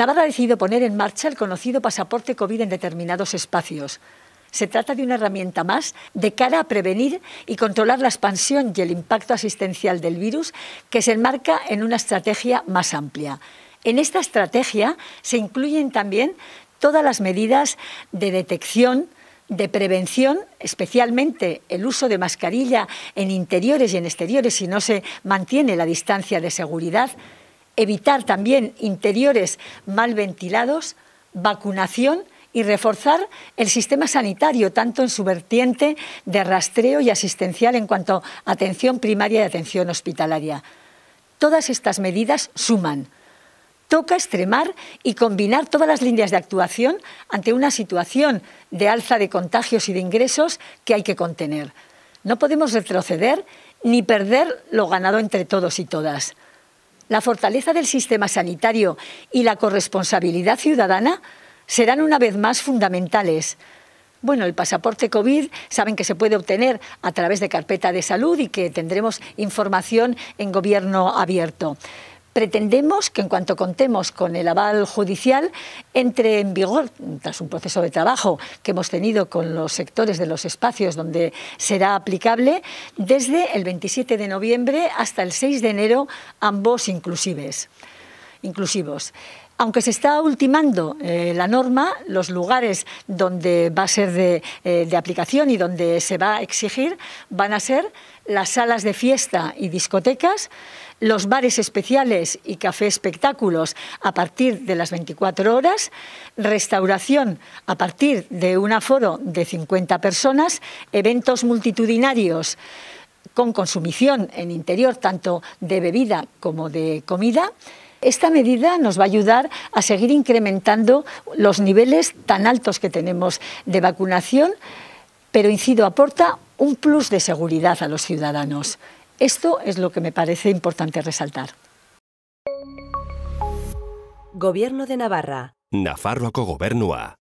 Navarra ha decidido poner en marcha el conocido pasaporte COVID en determinados espacios. Se trata de una herramienta más de cara a prevenir y controlar la expansión y el impacto asistencial del virus que se enmarca en una estrategia más amplia. En esta estrategia se incluyen también todas las medidas de detección, de prevención, especialmente el uso de mascarilla en interiores y en exteriores si no se mantiene la distancia de seguridad, evitar también interiores mal ventilados, vacunación y reforzar el sistema sanitario, tanto en su vertiente de rastreo y asistencial en cuanto a atención primaria y atención hospitalaria. Todas estas medidas suman. Toca extremar y combinar todas las líneas de actuación ante una situación de alza de contagios y de ingresos que hay que contener. No podemos retroceder ni perder lo ganado entre todos y todas la fortaleza del sistema sanitario y la corresponsabilidad ciudadana serán una vez más fundamentales. Bueno, el pasaporte COVID saben que se puede obtener a través de carpeta de salud y que tendremos información en gobierno abierto pretendemos que en cuanto contemos con el aval judicial entre en vigor, tras un proceso de trabajo que hemos tenido con los sectores de los espacios donde será aplicable, desde el 27 de noviembre hasta el 6 de enero, ambos inclusivos. Aunque se está ultimando eh, la norma, los lugares donde va a ser de, eh, de aplicación y donde se va a exigir van a ser las salas de fiesta y discotecas, los bares especiales y café espectáculos a partir de las 24 horas, restauración a partir de un aforo de 50 personas, eventos multitudinarios con consumición en interior tanto de bebida como de comida, esta medida nos va a ayudar a seguir incrementando los niveles tan altos que tenemos de vacunación, pero incido, aporta un plus de seguridad a los ciudadanos. Esto es lo que me parece importante resaltar. Gobierno de Navarra. gobernua.